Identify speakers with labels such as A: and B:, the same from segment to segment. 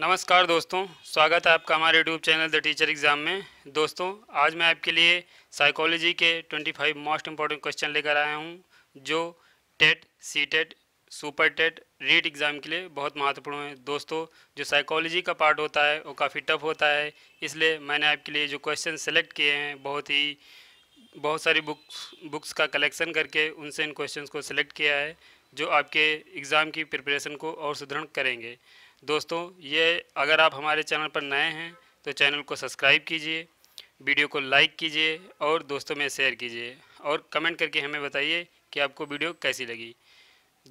A: नमस्कार दोस्तों स्वागत है आपका हमारे YouTube channel the teacher exam में दोस्तों आज मैं आपके लिए साइकोलॉजी के 25 मोस्ट इम्पॉर्टेंट क्वेश्चन लेकर आया हूं जो TET C TET super TET REET exam के लिए बहुत महत्वपूर्ण है दोस्तों जो साइकोलॉजी का पार्ट होता है वो काफ़ी टफ होता है इसलिए मैंने आपके लिए जो क्वेश्चन सेलेक्ट किए हैं बहुत ही बहुत सारी बुक्स बुक्स का कलेक्शन करके उनसे इन क्वेश्चन को सिलेक्ट किया है जो आपके एग्ज़ाम की प्रिपरेशन को और सुदृढ़ करेंगे दोस्तों ये अगर आप हमारे चैनल पर नए हैं तो चैनल को सब्सक्राइब कीजिए वीडियो को लाइक कीजिए और दोस्तों में शेयर कीजिए और कमेंट करके हमें बताइए कि आपको वीडियो कैसी लगी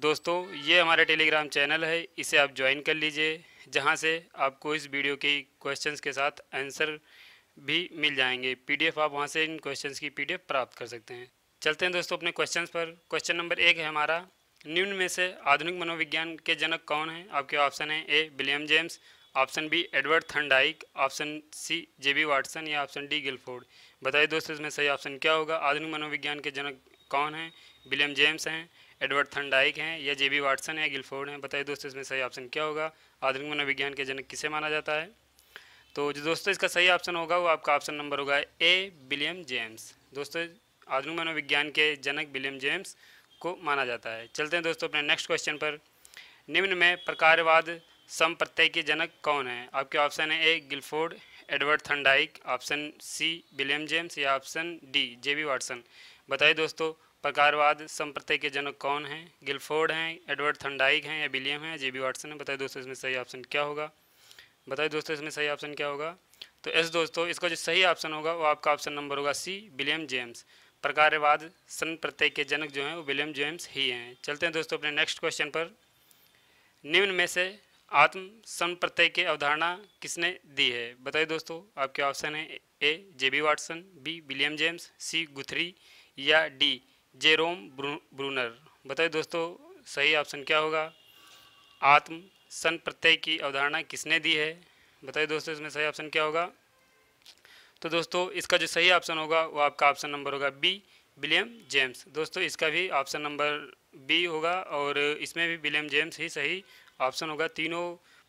A: दोस्तों ये हमारा टेलीग्राम चैनल है इसे आप ज्वाइन कर लीजिए जहाँ से आपको इस वीडियो के क्वेश्चंस के साथ आंसर भी मिल जाएंगे पीडीएफ आप वहाँ से इन क्वेश्चंस की पीडीएफ प्राप्त कर सकते हैं चलते हैं दोस्तों अपने क्वेश्चंस पर क्वेश्चन नंबर एक है हमारा निम्न में से आधुनिक मनोविज्ञान के जनक कौन हैं आपके ऑप्शन है A William James option B Edward Thorndike option C J B Watson या ऑप्शन डी गिलफोर्ड बताइए दोस्तों इसमें सही ऑप्शन क्या होगा आधुनिक मनोविज्ञान के जनक कौन हैं विलियम जेम्स हैं एडवर्ड थंडाइक हैं या जे बी वाटसन या गिलफोर्ड हैं बताइए दोस्तों इसमें सही ऑप्शन क्या होगा आधुनिक मनोविज्ञान के जनक किसे माना जाता है तो जो दोस्तों इसका सही ऑप्शन होगा वो आपका ऑप्शन नंबर होगा ए विलियम जेम्स दोस्तों आधुनिक मनोविज्ञान के जनक विलियम जेम्स को माना जाता है चलते हैं दोस्तों अपने नेक्स्ट क्वेश्चन पर निम्न में प्रकारवाद प्रत्यय के जनक कौन है आपके ऑप्शन है A Guilford Edward Thorndike option C William James या option D J B Watson बताइए दोस्तों प्रकारवाद संप्रत्यय के जनक कौन हैं गिलफोर्ड हैं एडवर्ड थंडाइक हैं या विलियम हैं जेबी वाटसन है बताइए दोस्तों इसमें सही ऑप्शन क्या होगा बताइए दोस्तों इसमें सही ऑप्शन क्या होगा तो एस दोस्तों इसका जो सही ऑप्शन होगा वो आपका ऑप्शन नंबर होगा सी विलियम जेम्स प्रकारवाद सन प्रत्यय के जनक जो हैं वो विलियम जेम्स ही हैं चलते हैं दोस्तों अपने नेक्स्ट क्वेश्चन पर निम्न में से आत्म सन प्रत्यय की अवधारणा किसने दी है बताइए दोस्तों आपके ऑप्शन है A J B Watson B William James C Guthrie या डी जेरोम ब्रूनर बताइए दोस्तों सही ऑप्शन क्या होगा आत्म सन प्रत्यय की अवधारणा किसने दी है बताइए दोस्तों इसमें सही ऑप्शन क्या होगा तो दोस्तों इसका जो सही ऑप्शन होगा वो आपका ऑप्शन नंबर होगा बी विलियम जेम्स दोस्तों इसका भी ऑप्शन नंबर बी होगा और इसमें भी विलियम जेम्स ही सही ऑप्शन होगा तीनों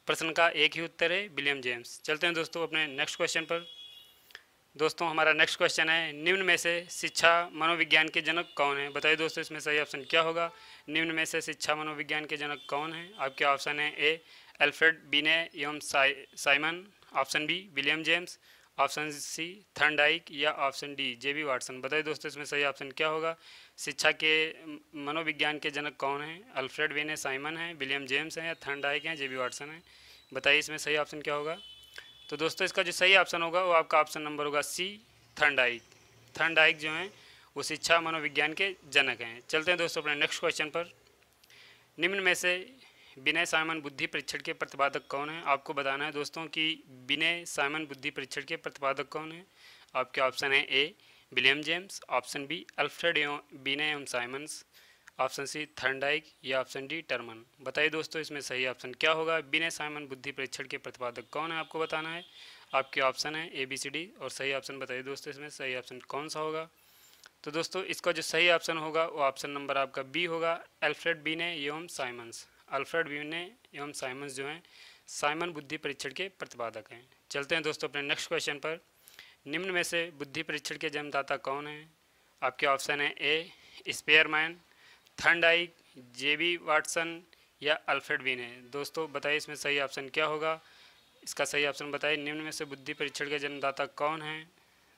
A: प्रश्न का एक ही उत्तर है विलियम जेम्स चलते हैं दोस्तों अपने नेक्स्ट क्वेश्चन पर दोस्तों हमारा नेक्स्ट क्वेश्चन है निम्न में से शिक्षा मनोविज्ञान के जनक कौन है बताइए दोस्तों इसमें सही ऑप्शन क्या होगा निम्न में से शिक्षा मनोविज्ञान के जनक कौन है आपके ऑप्शन है ए एल्फ्रेड बीने एवं Simon option B William James option C Thorndike या option D J B Watson बताइए दोस्तों इसमें सही ऑप्शन क्या होगा शिक्षा के मनोविज्ञान के जनक कौन हैं अल्फ्रेड वेने साइमन हैं विलियम जेम्स हैं या थर्नडाइक हैं जे बी वाटसन हैं बताइए इसमें सही ऑप्शन क्या होगा तो दोस्तों इसका जो सही ऑप्शन होगा वो आपका ऑप्शन नंबर होगा सी थर्नडाइक थर्नडाइक जो हैं वो शिक्षा मनोविज्ञान के जनक हैं चलते हैं दोस्तों अपने नेक्स्ट क्वेश्चन पर निम्न में से विनय सायमन बुद्धि परीक्षण के प्रतिपादक कौन है आपको बताना है दोस्तों कि विनय सायमन बुद्धि परीक्षण के प्रतिपादक कौन है आपके ऑप्शन है A William James option B Alfred विनय एवं साइमन्स ऑप्शन सी थर्नडाइक या ऑप्शन डी टर्मन बताइए दोस्तों इसमें सही ऑप्शन क्या होगा विनय साइमन बुद्धि परीक्षण के प्रतिपादक कौन है आपको बताना है आपके ऑप्शन है ए बी सी डी और सही ऑप्शन बताइए दोस्तों इसमें सही ऑप्शन कौन सा होगा तो दोस्तों इसका जो सही ऑप्शन होगा वो ऑप्शन नंबर आपका बी होगा एल्फ्रेड बीने एम साइमन्स अल्फ्रेड व्यूने एवं साइमंस जो हैं साइमन बुद्धि परीक्षण के प्रतिपादक हैं चलते हैं दोस्तों अपने नेक्स्ट क्वेश्चन पर निम्न में से बुद्धि परीक्षण के जन्मदाता कौन हैं आपके ऑप्शन है ए Spearman Thorndike J B Watson या अल्फ्रेड बीन है दोस्तों बताइए इसमें सही ऑप्शन क्या होगा इसका सही ऑप्शन बताइए निम्न में से बुद्धि परीक्षण के जन्मदाता कौन हैं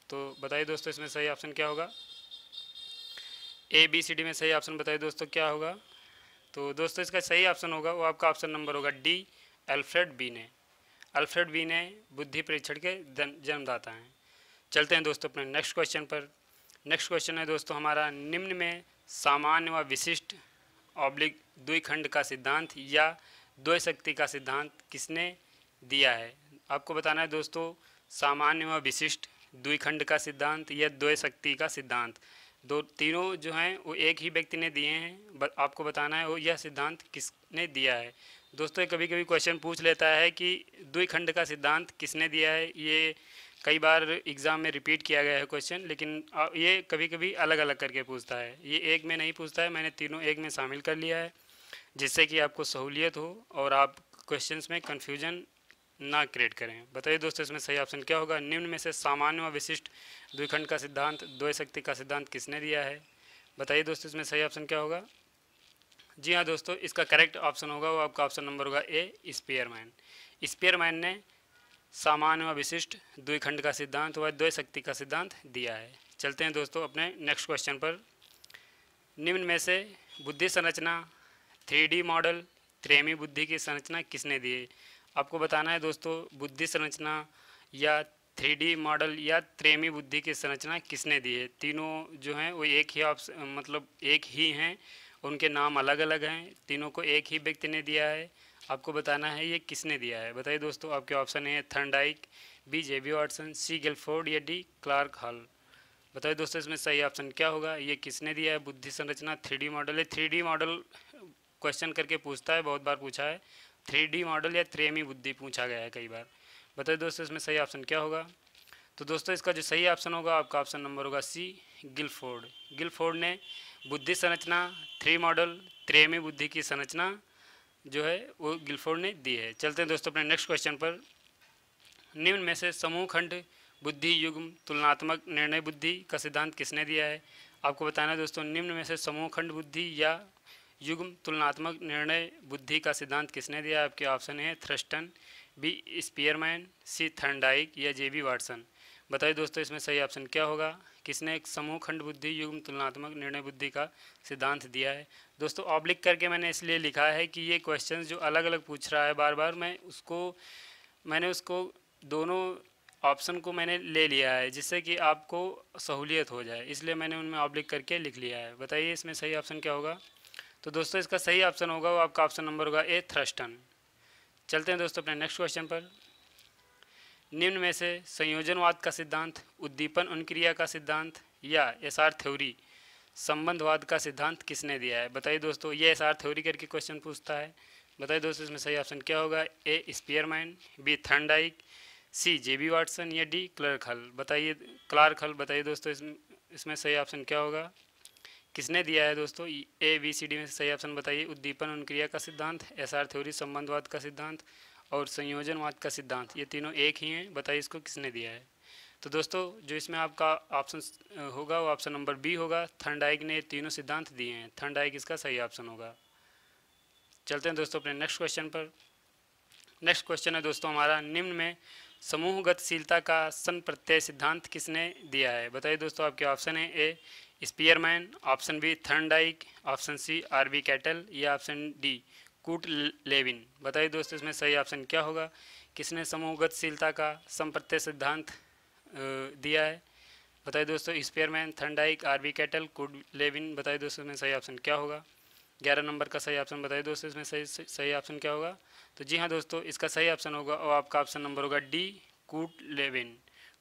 A: तो बताइए दोस्तों इसमें सही ऑप्शन क्या होगा ए बी सी डी में सही ऑप्शन बताइए दोस्तों क्या होगा तो दोस्तों इसका सही ऑप्शन होगा वो आपका ऑप्शन नंबर होगा D Alfred B Binet Alfred B ने बुद्धि परीक्षण के जन्मदाता हैं चलते हैं दोस्तों अपने नेक्स्ट क्वेश्चन पर नेक्स्ट क्वेश्चन है दोस्तों हमारा निम्न में सामान्य व विशिष्ट ऑब्लिक द्विखंड का सिद्धांत या द्वैशक्ति शक्ति का सिद्धांत किसने दिया है आपको बताना है दोस्तों सामान्य व विशिष्ट द्विखंड का सिद्धांत या द्वय शक्ति का सिद्धांत दो तीनों जो हैं वो एक ही व्यक्ति ने दिए हैं बट आपको बताना है वो यह सिद्धांत किसने दिया है दोस्तों कभी कभी क्वेश्चन पूछ लेता है कि द्विखंड का सिद्धांत किसने दिया है ये कई बार एग्ज़ाम में रिपीट किया गया है क्वेश्चन लेकिन ये कभी कभी अलग अलग करके पूछता है ये एक में नहीं पूछता है मैंने तीनों एक में शामिल कर लिया है जिससे कि आपको सहूलियत हो और आप क्वेश्चंस में कन्फ्यूजन ना क्रिएट करें बताइए दोस्तों इसमें सही ऑप्शन क्या होगा निम्न में से सामान्य व विशिष्ट द्विखंड का सिद्धांत शक्ति का सिद्धांत किसने दिया है बताइए दोस्तों इसमें सही ऑप्शन क्या होगा जी हाँ दोस्तों इसका करेक्ट ऑप्शन होगा वो आपका ऑप्शन नंबर होगा ए स्पेयरमैन स्पेयरमैन ने सामान्य व विशिष्ट द्विखंड का सिद्धांत व शक्ति का सिद्धांत दिया है चलते हैं दोस्तों अपने नेक्स्ट क्वेश्चन पर निम्न में से बुद्धि संरचना थ्री मॉडल त्रेमी बुद्धि की संरचना किसने दी है आपको बताना है दोस्तों बुद्धि संरचना या थ्री मॉडल या त्रेमी बुद्धि की संरचना किसने दी है तीनों जो हैं वो एक ही ऑप्शन मतलब एक ही हैं उनके नाम अलग अलग हैं तीनों को एक ही व्यक्ति ने दिया है आपको बताना है ये किसने दिया है बताइए दोस्तों आपके ऑप्शन है Thorndike B J B Watson C Guilford या डी क्लार्क हॉल बताइए दोस्तों इसमें सही ऑप्शन क्या होगा ये किसने दिया है बुद्धि संरचना थ्री मॉडल है थ्री मॉडल क्वेश्चन करके पूछता है बहुत बार पूछा है थ्री मॉडल या त्रेमी e बुद्धि पूछा गया है कई बार बताइए दोस्तों इसमें सही ऑप्शन क्या होगा तो दोस्तों इसका जो सही ऑप्शन होगा आपका ऑप्शन नंबर होगा सी गिलफोर्ड गिलफोर्ड ने बुद्धि संरचना थ्री मॉडल त्रेमी बुद्धि की संरचना जो है वो गिलफोर्ड ने दी है चलते हैं दोस्तों अपने नेक्स्ट क्वेश्चन पर निम्न में से समूह खंड बुद्धि युग्म तुलनात्मक निर्णय बुद्धि का सिद्धांत किसने दिया है आपको बताना है दोस्तों निम्न में से समूह खंड बुद्धि या युग्म तुलनात्मक निर्णय बुद्धि का सिद्धांत किसने दिया आपके ऑप्शन है Thurstone B Spearman C Thorndike या जे बी वाटसन बताइए दोस्तों इसमें सही ऑप्शन क्या होगा किसने एक समूह खंड बुद्धि युग्म तुलनात्मक निर्णय बुद्धि का सिद्धांत दिया है दोस्तों ऑब्लिक करके मैंने इसलिए लिखा है कि ये क्वेश्चन जो अलग अलग पूछ रहा है बार बार मैं उसको मैंने उसको दोनों ऑप्शन को मैंने ले लिया है जिससे कि आपको सहूलियत हो जाए इसलिए मैंने उनमें ऑब्लिक करके लिख लिया है बताइए इसमें सही ऑप्शन क्या होगा तो दोस्तों इसका सही ऑप्शन होगा वो आपका ऑप्शन नंबर होगा ए थ्रस्टन चलते हैं दोस्तों अपने नेक्स्ट क्वेश्चन पर निम्न में से संयोजनवाद का सिद्धांत उद्दीपन उनक्रिया का सिद्धांत या एस आर थ्योरी संबंधवाद का सिद्धांत किसने दिया है बताइए दोस्तों ये एस आर थ्योरी करके क्वेश्चन पूछता है बताइए दोस्तों इसमें सही ऑप्शन क्या होगा A Spearman B Thorndike C J B Watson या डी क्लर्क हल बताइए क्लार्क हल बताइए दोस्तों इसमें इसमें सही ऑप्शन क्या होगा किसने दिया है दोस्तों ए बी सी डी में सही ऑप्शन बताइए उद्दीपन अनुक्रिया का सिद्धांत एस आर थ्योरी संबंधवाद का सिद्धांत और संयोजनवाद का सिद्धांत ये तीनों एक ही हैं बताइए इसको किसने दिया है तो दोस्तों जो इसमें आपका ऑप्शन होगा वो ऑप्शन नंबर बी होगा थर्डाइक ने तीनों सिद्धांत दिए हैं थर्डाइक इसका सही ऑप्शन होगा चलते हैं दोस्तों अपने नेक्स्ट क्वेश्चन पर नेक्स्ट क्वेश्चन है दोस्तों हमारा निम्न में समूहगतशीलता का सन प्रत्यय सिद्धांत किसने दिया है बताइए दोस्तों आपके ऑप्शन है A Spearman option B Thorndike option C R B Cattell या ऑप्शन डी कूट लेविन बताइए दोस्तों इसमें सही ऑप्शन क्या होगा किसने समूहगतशीलता का संप्रत्यय सिद्धांत दिया है बताइए दोस्तों Spearman Thorndike R B Cattell Kurt Lewin बताइए दोस्तों इसमें सही ऑप्शन क्या होगा ग्यारह नंबर का सही ऑप्शन बताइए दोस्तों इसमें सही सही ऑप्शन क्या होगा तो जी हाँ दोस्तों इसका सही ऑप्शन होगा और आपका ऑप्शन नंबर होगा D Kurt Lewin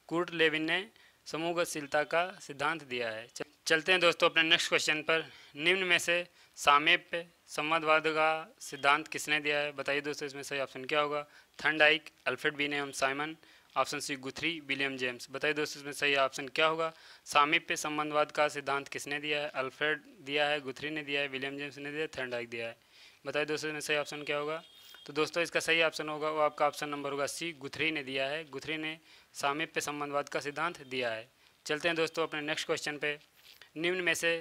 A: Kurt Lewin ने समूहगतशीलता का सिद्धांत दिया है चलते हैं दोस्तों अपने नेक्स्ट क्वेश्चन पर निम्न में से सामेप्य संवादवाद का सिद्धांत किसने दिया है बताइए दोस्तों इसमें सही ऑप्शन क्या होगा Thorndike Alfred Binet Simon option C Guthrie William James बताइए दोस्तों इसमें सही ऑप्शन क्या होगा सामीप्य संबंधवाद का सिद्धांत किसने दिया है अल्फ्रेड दिया है गुथरी ने दिया है विलियम जेम्स ने दिया आइक दिया है बताइए दोस्तों इसमें सही ऑप्शन क्या होगा तो दोस्तों इसका सही ऑप्शन होगा वो आपका ऑप्शन नंबर होगा सी गुथरी ने दिया है गुथरी ने सामिप्य संबंधवाद का सिद्धांत दिया है चलते हैं दोस्तों अपने नेक्स्ट क्वेश्चन पे निम्न में से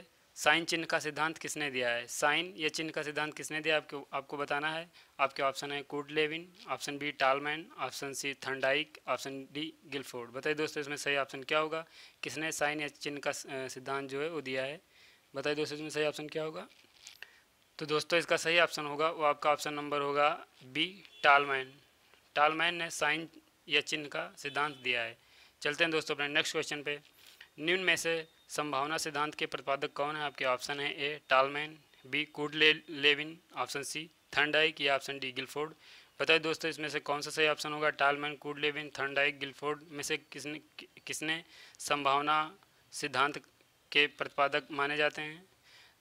A: साइन चिन्ह का सिद्धांत किसने दिया है साइन या चिन्ह का सिद्धांत किसने दिया आपको आपको बताना है आपके ऑप्शन है Kurt Lewin option B Tolman option C Thorndike option D Guilford बताइए दोस्तों इसमें सही ऑप्शन क्या होगा किसने साइन या चिन्ह का सिद्धांत जो है वो दिया है बताइए दोस्तों इसमें सही ऑप्शन क्या होगा तो दोस्तों इसका सही ऑप्शन होगा वो आपका ऑप्शन नंबर होगा बी टालमैन टालमैन ने साइन या चिन्ह का सिद्धांत दिया है चलते हैं दोस्तों अपने नेक्स्ट क्वेश्चन पे निम्न में से संभावना सिद्धांत के प्रतिपादक कौन है आपके ऑप्शन है ए टालमैन बी कुडले लेविन ऑप्शन सी थर्नडाइक या ऑप्शन डी गिलफोर्ड बताए दोस्तों इसमें से कौन सा सही ऑप्शन होगा टालमैन कुडलेविन थर्नडाइक गिलफोर्ड में से किसने किसने संभावना सिद्धांत के प्रतिपादक माने जाते हैं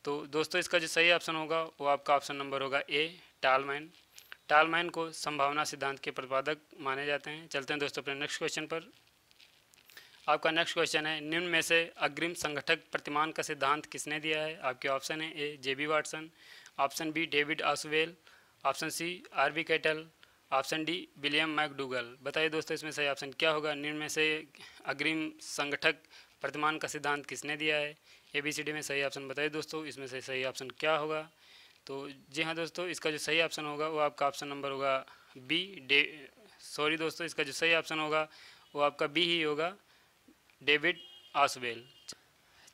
A: तो दोस्तों इसका जो सही ऑप्शन होगा वो आपका ऑप्शन नंबर होगा ए टालमैन टालमाइन को संभावना सिद्धांत के प्रतिपादक माने जाते हैं चलते हैं दोस्तों अपने नेक्स्ट क्वेश्चन पर आपका नेक्स्ट क्वेश्चन है निम्न में से अग्रिम संगठक प्रतिमान का सिद्धांत किसने दिया है आपके ऑप्शन है A J B Watson option B David Ausubel option C R B Cattell option D William McDougall बताइए दोस्तों इसमें सही ऑप्शन क्या होगा निम्न में से अग्रिम संगठक प्रतिमान का सिद्धांत किसने दिया है ए बी सी डी में सही ऑप्शन बताइए दोस्तों इसमें से सही ऑप्शन क्या होगा तो जी हाँ दोस्तों इसका जो सही ऑप्शन होगा वो आपका ऑप्शन नंबर होगा बी डे सॉरी दोस्तों इसका जो सही ऑप्शन होगा वो आपका बी ही होगा डेविड आसवेल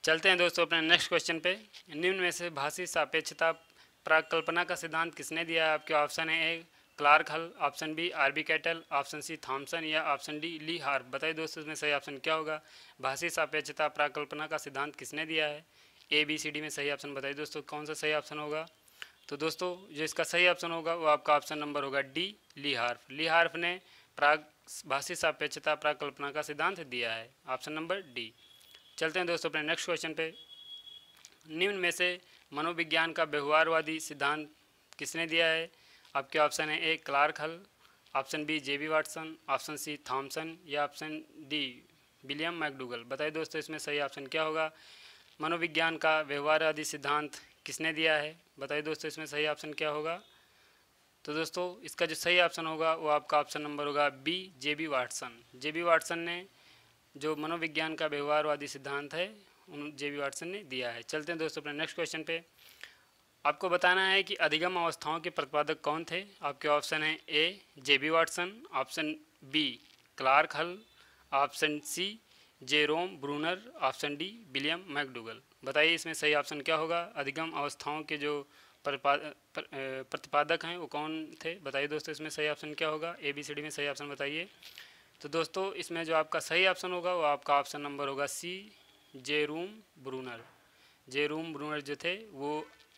A: चलते हैं दोस्तों अपने नेक्स्ट क्वेश्चन पे निम्न में से भाषी सापेक्षता प्राकल्पना का सिद्धांत किसने दिया है आपके ऑप्शन है A Clark Hull option B R B Cattell option C Thomson या ऑप्शन डी ली हार बताइए दोस्तों इसमें सही ऑप्शन क्या होगा भाषी सापेक्षता प्राकल्पना का सिद्धांत किसने दिया है ए बी सी डी में सही ऑप्शन बताइए दोस्तों कौन सा सही ऑप्शन होगा तो दोस्तों जो इसका सही ऑप्शन होगा वो आपका ऑप्शन नंबर होगा D Lee Whorf Lee Whorf ने प्राग भाषी सापेक्षता प्राकल्पना का सिद्धांत दिया है ऑप्शन नंबर डी चलते हैं दोस्तों अपने नेक्स्ट क्वेश्चन पे निम्न में से मनोविज्ञान का व्यवहारवादी सिद्धांत किसने दिया है आपके ऑप्शन है A Clark Hull option B J B Watson option C Thomson या ऑप्शन डी विलियम मैकडूगल बताइए दोस्तों इसमें सही ऑप्शन क्या होगा मनोविज्ञान का व्यवहारवादी सिद्धांत किसने दिया है बताइए दोस्तों इसमें सही ऑप्शन क्या होगा तो दोस्तों इसका जो सही ऑप्शन होगा वो आपका ऑप्शन नंबर होगा B J B Watson J B Watson ने जो मनोविज्ञान का व्यवहारवादी सिद्धांत है उन जे बी वाटसन ने दिया है चलते हैं दोस्तों अपने नेक्स्ट क्वेश्चन पे आपको बताना है कि अधिगम अवस्थाओं के प्रतिपादक कौन थे आपके ऑप्शन है A J B Watson option B Clark Hull option C Jerome Bruner option D William McDougall बताइए इसमें सही ऑप्शन क्या होगा अधिगम अवस्थाओं के जो प्रतिपादक हैं वो कौन थे बताइए दोस्तों इसमें सही ऑप्शन क्या होगा ए बी सी डी में सही ऑप्शन बताइए तो दोस्तों इसमें जो आपका सही ऑप्शन होगा वो आपका ऑप्शन नंबर होगा C Jerome Bruner Jerome Bruner जो थे वो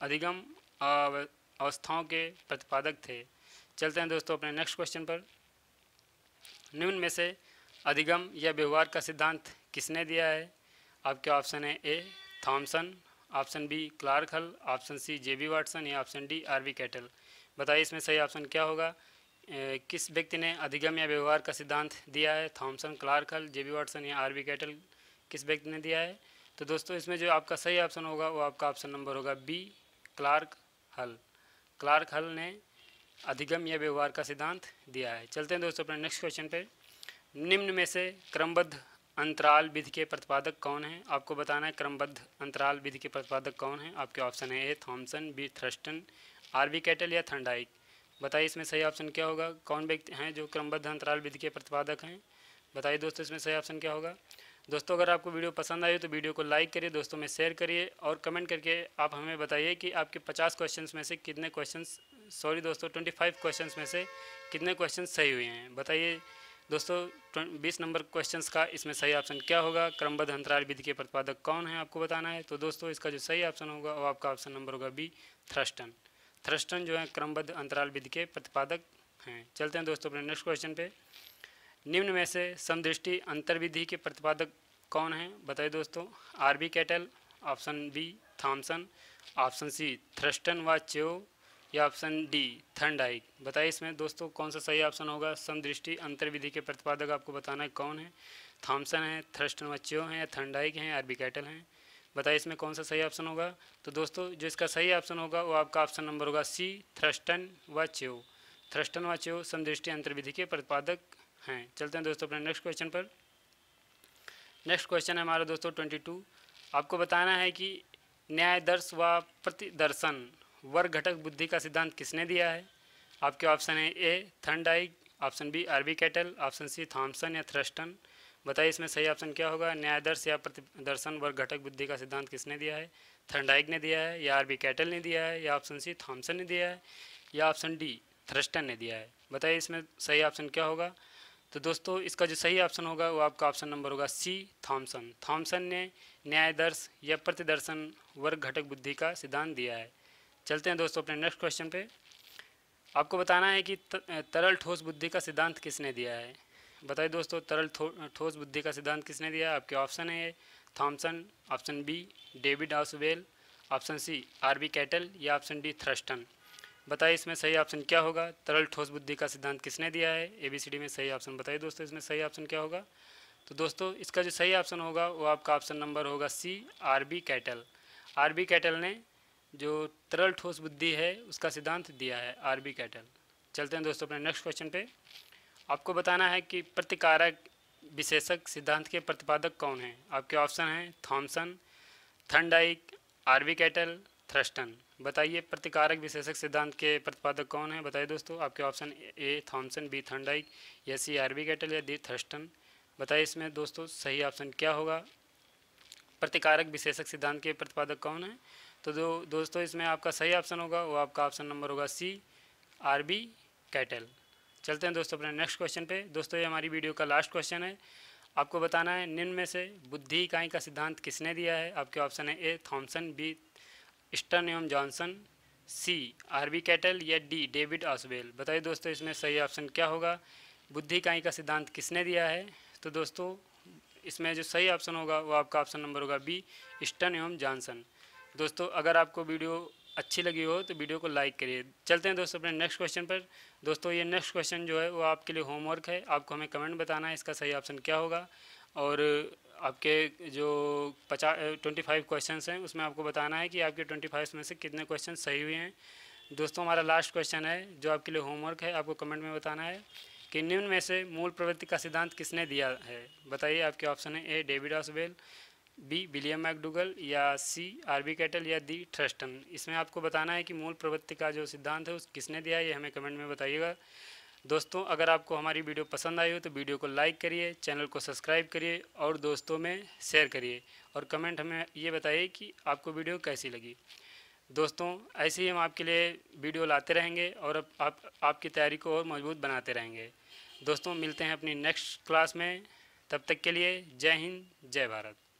A: अधिगम अवस्थाओं के प्रतिपादक थे चलते हैं दोस्तों अपने नेक्स्ट क्वेश्चन पर निम्न में से अधिगम या व्यवहार का सिद्धांत किसने दिया है आपके ऑप्शन है A Thomson option B Clark Hull option C J B Watson या option D R V Cattell बताइए इसमें सही ऑप्शन क्या होगा ए, किस व्यक्ति ने अधिगम या व्यवहार का सिद्धांत दिया है Thomson Clark Hull J B Watson या आर वी कैटल किस व्यक्ति ने दिया है तो दोस्तों इसमें जो आपका सही ऑप्शन होगा वो आपका ऑप्शन नंबर होगा B Clark Hull Clark Hull ने अधिगम या व्यवहार का सिद्धांत दिया है चलते हैं दोस्तों अपने नेक्स्ट क्वेश्चन पर निम्न में से क्रमबद्ध अंतराल विधि के प्रतिपादक कौन है आपको बताना है क्रमबद्ध अंतराल विधि के प्रतिपादक कौन है आपके ऑप्शन है A Thomson B Thurstone R B Cattell या थंडाइक बताइए इसमें सही ऑप्शन क्या होगा कौन व्यक्ति हैं जो क्रमबद्ध अंतराल विधि के प्रतिपादक हैं बताइए दोस्तों इसमें सही ऑप्शन क्या होगा दोस्तों अगर आपको वीडियो पसंद आई तो वीडियो को लाइक करिए दोस्तों में शेयर करिए और कमेंट करके आप हमें बताइए कि आपके 50 क्वेश्चंस में से कितने क्वेश्चंस सॉरी दोस्तों 25 क्वेश्चंस में से कितने क्वेश्चंस सही हुए हैं बताइए दोस्तों बीस नंबर क्वेश्चंस का इसमें सही ऑप्शन क्या होगा क्रमबद्ध अंतराल विधि के प्रतिपादक कौन है आपको बताना है तो दोस्तों इसका जो सही ऑप्शन होगा वो आपका ऑप्शन नंबर होगा बी थ्रस्टन थ्रस्टन जो है क्रमबद्ध अंतराल विधि के प्रतिपादक हैं चलते हैं दोस्तों अपने नेक्स्ट क्वेश्चन पे निम्न में से समदृष्टि अंतर्विधि के प्रतिपादक कौन है बताइए दोस्तों R B Cattell option B Thomson option C Thurstone व चेव या ऑप्शन डी थंड आई बताइए इसमें दोस्तों कौन सा सही ऑप्शन होगा समदृष्टि अंतर्विधि के प्रतिपादक आपको बताना है कौन है थॉमसन है थ्रस्टन वच्चियो हैं या थंड आइक हैं आरबी कैटल हैं बताइए इसमें कौन सा सही ऑप्शन होगा तो दोस्तों जो इसका सही ऑप्शन होगा वो आपका ऑप्शन नंबर होगा सी थ्रस्टन व च्यो थ्रस्टन व च्यो समदृष्टि अंतर्विधि के प्रतिपादक हैं चलते हैं दोस्तों अपने नेक्स्ट क्वेश्चन पर नेक्स्ट क्वेश्चन है हमारा दोस्तों ट्वेंटी टू आपको बताना है कि न्यायदर्श व प्रतिदर्शन वर्ग घटक बुद्धि का सिद्धांत किसने दिया है आपके ऑप्शन है A Thorndike option B R B Cattell option C Thomson या थ्रस्टन बताइए इसमें सही ऑप्शन क्या होगा न्यायदर्श या प्रतिदर्शन वर्ग घटक बुद्धि का सिद्धांत किसने दिया है थर्नडाइक ने दिया है या आरबी कैटल ने दिया है या ऑप्शन सी थॉम्सन ने दिया है या ऑप्शन डी थ्रस्टन ने दिया है बताइए इसमें सही ऑप्शन क्या होगा तो दोस्तों इसका जो सही ऑप्शन होगा वो आपका ऑप्शन नंबर होगा सी थॉम्सन थॉम्सन ने न्यायदर्श या प्रतिदर्शन वर्ग घटक बुद्धि का सिद्धांत दिया है चलते हैं दोस्तों अपने नेक्स्ट क्वेश्चन पे आपको बताना है कि तरल ठोस बुद्धि का सिद्धांत किसने दिया है बताइए दोस्तों तरल ठोस बुद्धि का सिद्धांत किसने दिया है आपके ऑप्शन है Thomson option B David Ausubel option C R B Cattell या ऑप्शन डी थ्रस्टन बताइए इसमें सही ऑप्शन क्या होगा तरल ठोस बुद्धि का सिद्धांत किसने दिया है ए बी सी डी में सही ऑप्शन बताइए दोस्तों इसमें सही ऑप्शन क्या होगा तो दोस्तों इसका जो सही ऑप्शन होगा वो आपका ऑप्शन नंबर होगा C R B Cattell R B Cattell ने जो तरल ठोस बुद्धि है उसका सिद्धांत दिया है आर बी कैटल चलते हैं दोस्तों अपने नेक्स्ट क्वेश्चन पे आपको बताना है कि प्रतिकारक विशेषक सिद्धांत के प्रतिपादक कौन हैं आपके ऑप्शन हैं Thomson Thorndike R B Cattell Thurstone बताइए प्रतिकारक विशेषक सिद्धांत के प्रतिपादक कौन हैं बताइए दोस्तों आपके option A Thomson B Thorndike या सी आर बी कैटल या डी थ्रस्टन बताइए इसमें दोस्तों सही ऑप्शन क्या होगा प्रतिकारक विशेषक सिद्धांत के प्रतिपादक कौन हैं तो दो दोस्तों इसमें आपका सही ऑप्शन होगा वो आपका ऑप्शन नंबर होगा सी आर बी कैटल चलते हैं दोस्तों अपने नेक्स्ट क्वेश्चन पे दोस्तों ये हमारी वीडियो का लास्ट क्वेश्चन है आपको बताना है निम्न में से बुद्धि इकाई का सिद्धांत किसने दिया है आपके ऑप्शन है ए थॉम्सन बी स्टर्न एवं Johnson C R B Cattell या डी डेविड ऑसवेल बताइए दोस्तों इसमें सही ऑप्शन क्या होगा बुद्धि इकाई का सिद्धांत किसने दिया है तो दोस्तों इसमें जो सही ऑप्शन होगा वो आपका ऑप्शन नंबर होगा बी स्टन एवं जॉनसन दोस्तों अगर आपको वीडियो अच्छी लगी हो तो वीडियो को लाइक करिए चलते हैं दोस्तों अपने नेक्स्ट क्वेश्चन पर दोस्तों ये नेक्स्ट क्वेश्चन जो है वो आपके लिए होमवर्क है आपको हमें कमेंट बताना है इसका सही ऑप्शन क्या होगा और आपके जो पचास ट्वेंटी फाइव क्वेश्चन हैं उसमें आपको बताना है कि आपके ट्वेंटी फाइव में से कितने क्वेश्चन सही हुए हैं दोस्तों हमारा लास्ट क्वेश्चन है जो आपके लिए होमवर्क है आपको कमेंट में बताना है कि निम्न में से मूल प्रवृत्ति का सिद्धांत किसने दिया है बताइए आपके ऑप्शन है A David Ausubel B William McDougall या सी आरबी कैटल या डी ट्रस्टन इसमें आपको बताना है कि मूल प्रवृत्ति का जो सिद्धांत है उस किसने दिया है ये हमें कमेंट में बताइएगा दोस्तों अगर आपको हमारी वीडियो पसंद आई हो तो वीडियो को लाइक करिए चैनल को सब्सक्राइब करिए और दोस्तों में शेयर करिए और कमेंट हमें ये बताइए कि आपको वीडियो कैसी लगी दोस्तों ऐसे ही हम आपके लिए वीडियो लाते रहेंगे और आप, आप आपकी तैयारी को और मजबूत बनाते रहेंगे दोस्तों मिलते हैं अपनी नेक्स्ट क्लास में तब तक के लिए जय हिंद जय भारत